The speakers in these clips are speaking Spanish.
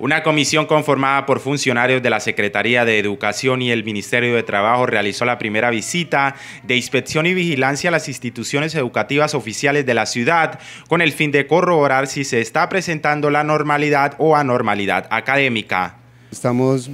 Una comisión conformada por funcionarios de la Secretaría de Educación y el Ministerio de Trabajo realizó la primera visita de inspección y vigilancia a las instituciones educativas oficiales de la ciudad con el fin de corroborar si se está presentando la normalidad o anormalidad académica. Estamos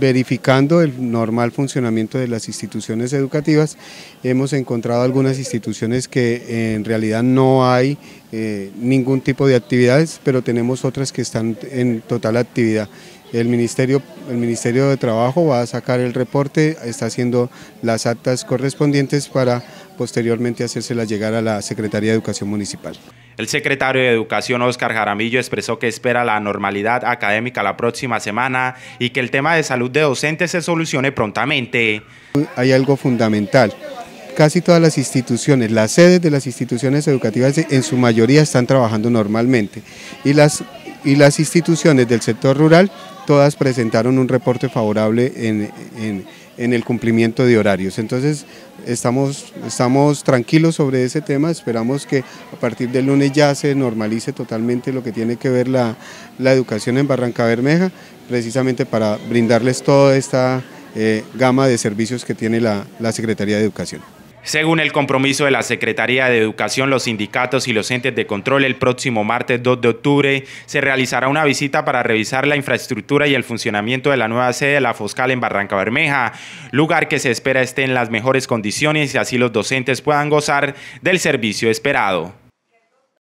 verificando el normal funcionamiento de las instituciones educativas. Hemos encontrado algunas instituciones que en realidad no hay eh, ningún tipo de actividades, pero tenemos otras que están en total actividad. El ministerio, el ministerio de Trabajo va a sacar el reporte, está haciendo las actas correspondientes para posteriormente hacérselas llegar a la Secretaría de Educación Municipal. El secretario de Educación, Óscar Jaramillo, expresó que espera la normalidad académica la próxima semana y que el tema de salud de docentes se solucione prontamente. Hay algo fundamental. Casi todas las instituciones, las sedes de las instituciones educativas en su mayoría están trabajando normalmente y las y las instituciones del sector rural, todas presentaron un reporte favorable en, el cumplimiento de horarios. Entonces estamos, estamos tranquilos sobre ese tema, esperamos que a partir del lunes ya se normalice totalmente lo que tiene que ver la, la educación en Barranca Bermeja, precisamente para brindarles toda esta eh, gama de servicios que tiene la Secretaría de Educación. Según el compromiso de la Secretaría de Educación, los sindicatos y los entes de control, el próximo martes 2 de octubre se realizará una visita para revisar la infraestructura y el funcionamiento de la nueva sede de la Foscal en Barranca Bermeja, lugar que se espera esté en las mejores condiciones y así los docentes puedan gozar del servicio esperado.